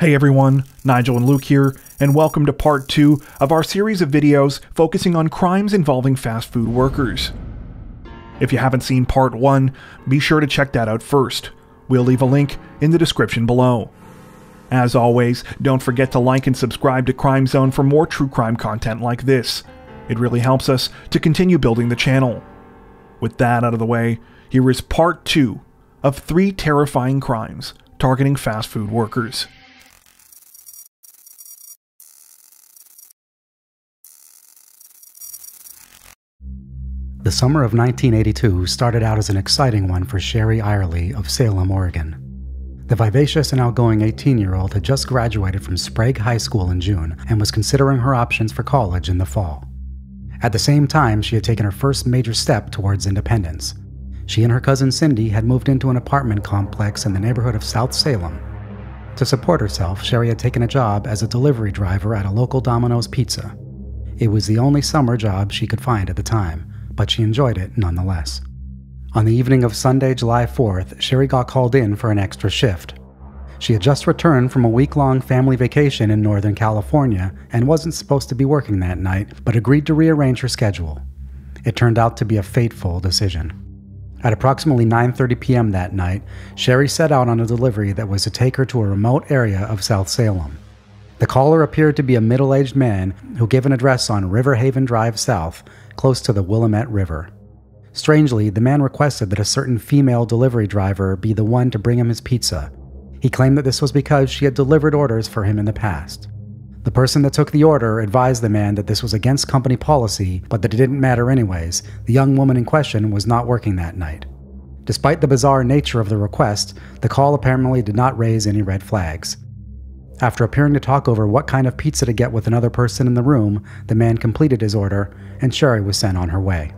Hey everyone, Nigel and Luke here, and welcome to part 2 of our series of videos focusing on crimes involving fast food workers. If you haven't seen part 1, be sure to check that out first. We'll leave a link in the description below. As always, don't forget to like and subscribe to Crime Zone for more true crime content like this. It really helps us to continue building the channel. With that out of the way, here is part 2 of three terrifying crimes targeting fast food workers. The summer of 1982 started out as an exciting one for Sherry Ireley of Salem, Oregon. The vivacious and outgoing 18 year old had just graduated from Sprague High School in June and was considering her options for college in the fall. At the same time, she had taken her first major step towards independence. She and her cousin Cindy had moved into an apartment complex in the neighborhood of South Salem. To support herself, Sherry had taken a job as a delivery driver at a local Domino's Pizza. It was the only summer job she could find at the time, but she enjoyed it nonetheless. On the evening of Sunday, July 4th, Sherry got called in for an extra shift. She had just returned from a week long family vacation in Northern California and wasn't supposed to be working that night, but agreed to rearrange her schedule. It turned out to be a fateful decision. At approximately 9:30 p.m. that night, Sherry set out on a delivery that was to take her to a remote area of South Salem. The caller appeared to be a middle-aged man who gave an address on Riverhaven Drive South, close to the Willamette River. Strangely, the man requested that a certain female delivery driver be the one to bring him his pizza. He claimed that this was because she had delivered orders for him in the past. The person that took the order advised the man that this was against company policy, but that it didn't matter anyways. The young woman in question was not working that night. Despite the bizarre nature of the request, the call apparently did not raise any red flags. After appearing to talk over what kind of pizza to get with another person in the room, the man completed his order, and Sherry was sent on her way.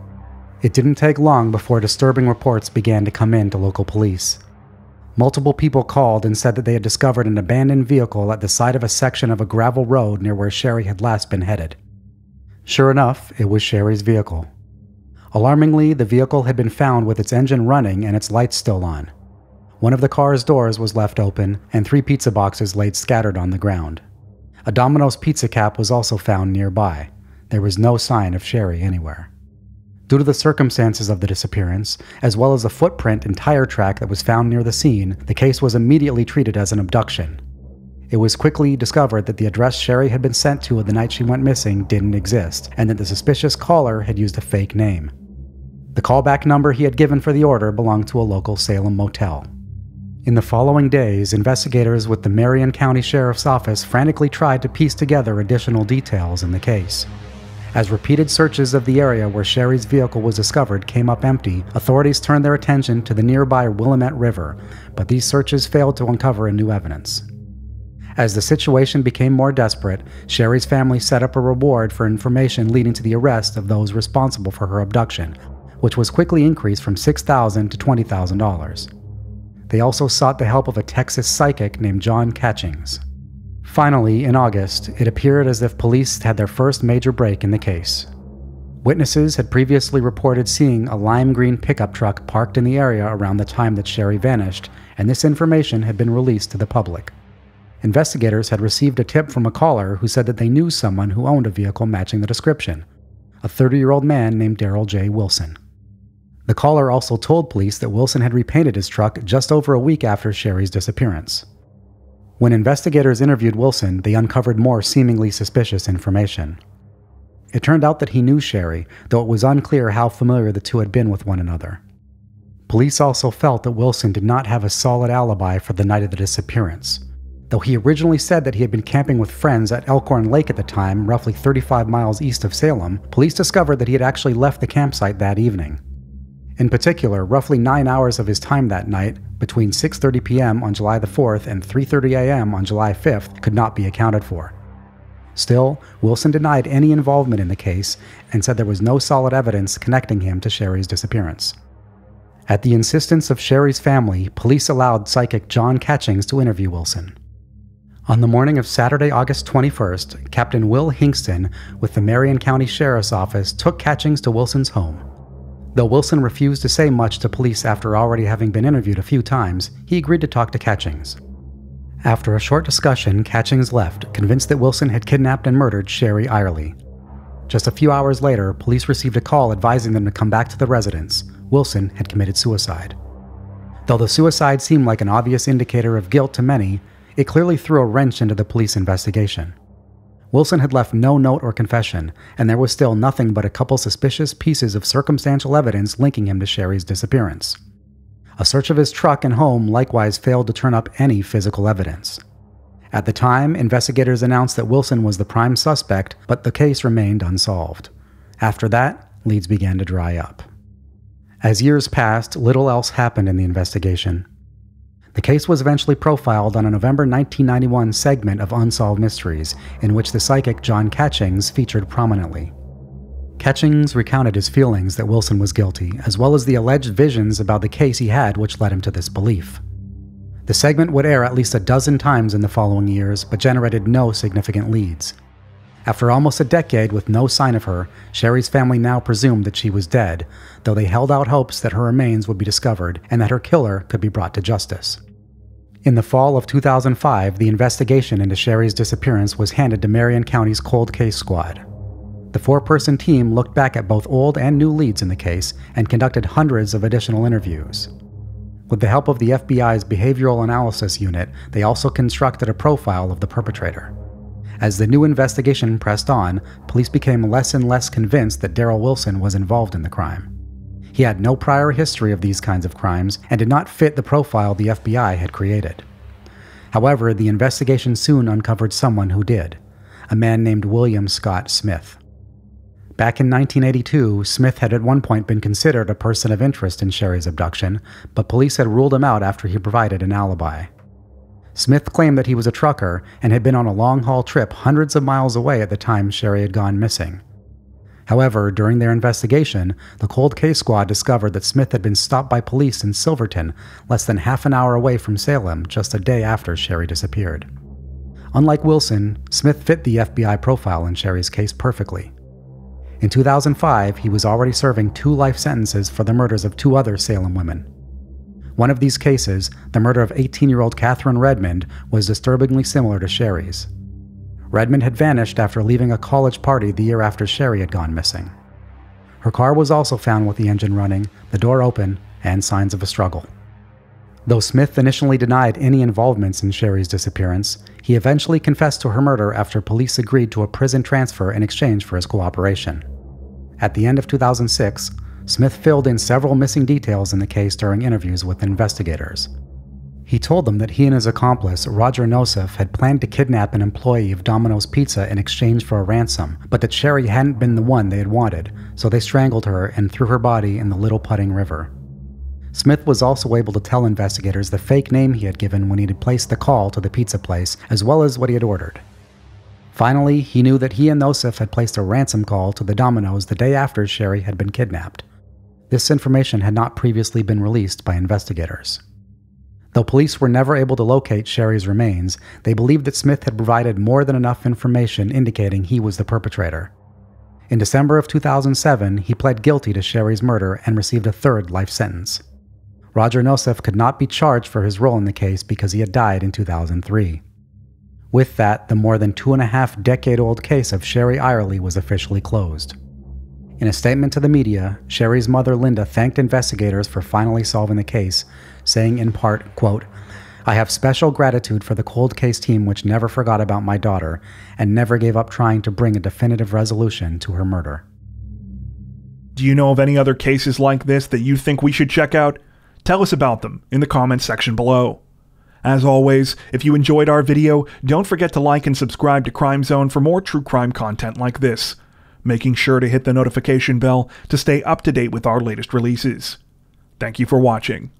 It didn't take long before disturbing reports began to come in to local police. Multiple people called and said that they had discovered an abandoned vehicle at the side of a section of a gravel road near where Sherry had last been headed. Sure enough, it was Sherry's vehicle. Alarmingly, the vehicle had been found with its engine running and its lights still on. One of the car's doors was left open, and three pizza boxes laid scattered on the ground. A Domino's pizza cap was also found nearby. There was no sign of Sherry anywhere. Due to the circumstances of the disappearance, as well as a footprint and tire track that was found near the scene, the case was immediately treated as an abduction. It was quickly discovered that the address Sherry had been sent to the night she went missing didn't exist, and that the suspicious caller had used a fake name. The callback number he had given for the order belonged to a local Salem motel. In the following days, investigators with the Marion County Sheriff's Office frantically tried to piece together additional details in the case. As repeated searches of the area where Sherry's vehicle was discovered came up empty, authorities turned their attention to the nearby Willamette River, but these searches failed to uncover new evidence. As the situation became more desperate, Sherry's family set up a reward for information leading to the arrest of those responsible for her abduction, which was quickly increased from $6,000 to $20,000. They also sought the help of a Texas psychic named John Catchings. Finally, in August, it appeared as if police had their first major break in the case. Witnesses had previously reported seeing a lime green pickup truck parked in the area around the time that Sherry vanished, and this information had been released to the public. Investigators had received a tip from a caller who said that they knew someone who owned a vehicle matching the description a 30 year old man named Daryl J. Wilson. The caller also told police that Wilson had repainted his truck just over a week after Sherry's disappearance. When investigators interviewed Wilson, they uncovered more seemingly suspicious information. It turned out that he knew Sherry, though it was unclear how familiar the two had been with one another. Police also felt that Wilson did not have a solid alibi for the night of the disappearance, though he originally said that he had been camping with friends at Elkhorn Lake at the time, roughly 35 miles east of Salem, police discovered that he had actually left the campsite that evening. In particular, roughly 9 hours of his time that night, between 6:30 p.m. on July the 4th and 3:30 a.m. on July 5th, could not be accounted for. Still, Wilson denied any involvement in the case and said there was no solid evidence connecting him to Sherry's disappearance. At the insistence of Sherry's family, police allowed psychic John Catchings to interview Wilson. On the morning of Saturday, August 21st, Captain Will Hingston with the Marion County Sheriff's Office took Catchings to Wilson's home. Though Wilson refused to say much to police after already having been interviewed a few times, he agreed to talk to Catchings. After a short discussion, Catchings left, convinced that Wilson had kidnapped and murdered Sherry Irely. Just a few hours later, police received a call advising them to come back to the residence. Wilson had committed suicide. Though the suicide seemed like an obvious indicator of guilt to many, it clearly threw a wrench into the police investigation. Wilson had left no note or confession, and there was still nothing but a couple suspicious pieces of circumstantial evidence linking him to Sherry's disappearance. A search of his truck and home likewise failed to turn up any physical evidence. At the time, investigators announced that Wilson was the prime suspect, but the case remained unsolved. After that, leads began to dry up. As years passed, little else happened in the investigation. The case was eventually profiled on a November 1991 segment of Unsolved Mysteries, in which the psychic John Catchings featured prominently. Catchings recounted his feelings that Wilson was guilty, as well as the alleged visions about the case he had which led him to this belief. The segment would air at least a dozen times in the following years, but generated no significant leads. After almost a decade with no sign of her, Sherry's family now presumed that she was dead, though they held out hopes that her remains would be discovered and that her killer could be brought to justice. In the fall of 2005, the investigation into Sherry's disappearance was handed to Marion County's Cold Case Squad. The four person team looked back at both old and new leads in the case and conducted hundreds of additional interviews. With the help of the FBI's Behavioral Analysis Unit, they also constructed a profile of the perpetrator. As the new investigation pressed on, police became less and less convinced that Daryl Wilson was involved in the crime. He had no prior history of these kinds of crimes and did not fit the profile the FBI had created. However, the investigation soon uncovered someone who did a man named William Scott Smith. Back in 1982, Smith had at one point been considered a person of interest in Sherry's abduction, but police had ruled him out after he provided an alibi. Smith claimed that he was a trucker and had been on a long haul trip hundreds of miles away at the time Sherry had gone missing. However, during their investigation, the cold case squad discovered that Smith had been stopped by police in Silverton, less than half an hour away from Salem, just a day after Sherry disappeared. Unlike Wilson, Smith fit the FBI profile in Sherry's case perfectly. In 2005, he was already serving two life sentences for the murders of two other Salem women. One of these cases, the murder of 18 year old Catherine Redmond, was disturbingly similar to Sherry's. Redmond had vanished after leaving a college party the year after Sherry had gone missing. Her car was also found with the engine running, the door open, and signs of a struggle. Though Smith initially denied any involvements in Sherry's disappearance, he eventually confessed to her murder after police agreed to a prison transfer in exchange for his cooperation. At the end of 2006, Smith filled in several missing details in the case during interviews with investigators. He told them that he and his accomplice, Roger Nosef, had planned to kidnap an employee of Domino's Pizza in exchange for a ransom, but that Sherry hadn't been the one they had wanted, so they strangled her and threw her body in the Little Putting River. Smith was also able to tell investigators the fake name he had given when he had placed the call to the pizza place, as well as what he had ordered. Finally, he knew that he and Nosef had placed a ransom call to the Domino's the day after Sherry had been kidnapped. This information had not previously been released by investigators. Though police were never able to locate Sherry's remains, they believed that Smith had provided more than enough information indicating he was the perpetrator. In December of 2007, he pled guilty to Sherry's murder and received a third life sentence. Roger Nosef could not be charged for his role in the case because he had died in 2003. With that, the more than two and a half decade old case of Sherry Ireley was officially closed. In a statement to the media, Sherry's mother Linda thanked investigators for finally solving the case, saying in part, quote, I have special gratitude for the cold case team which never forgot about my daughter and never gave up trying to bring a definitive resolution to her murder. Do you know of any other cases like this that you think we should check out? Tell us about them in the comments section below. As always, if you enjoyed our video, don't forget to like and subscribe to Crime Zone for more true crime content like this making sure to hit the notification bell to stay up to date with our latest releases. Thank you for watching.